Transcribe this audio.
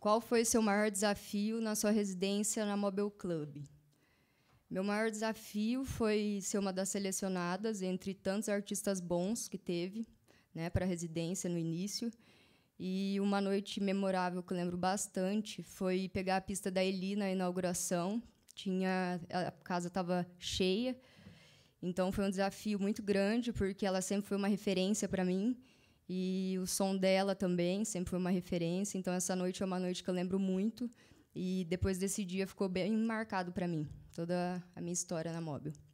Qual foi o seu maior desafio na sua residência na Mobile Club? Meu maior desafio foi ser uma das selecionadas entre tantos artistas bons que teve né, para a residência no início. E uma noite memorável que eu lembro bastante foi pegar a pista da Eli na inauguração. Tinha, a casa estava cheia, então foi um desafio muito grande, porque ela sempre foi uma referência para mim. E o som dela também sempre foi uma referência. Então, essa noite é uma noite que eu lembro muito. E depois desse dia ficou bem marcado para mim, toda a minha história na Móvel.